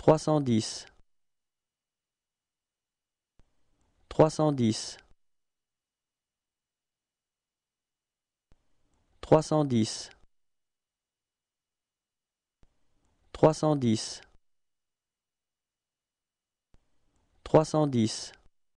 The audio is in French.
310 310 310 310 310